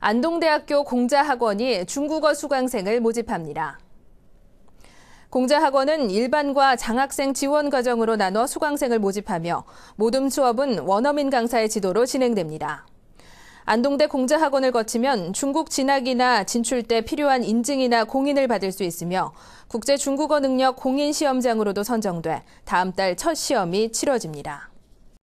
안동대학교 공자학원이 중국어 수강생을 모집합니다. 공자학원은 일반과 장학생 지원 과정으로 나눠 수강생을 모집하며 모둠 수업은 원어민 강사의 지도로 진행됩니다. 안동대 공자학원을 거치면 중국 진학이나 진출 때 필요한 인증이나 공인을 받을 수 있으며 국제 중국어 능력 공인 시험장으로도 선정돼 다음 달 첫 시험이 치러집니다.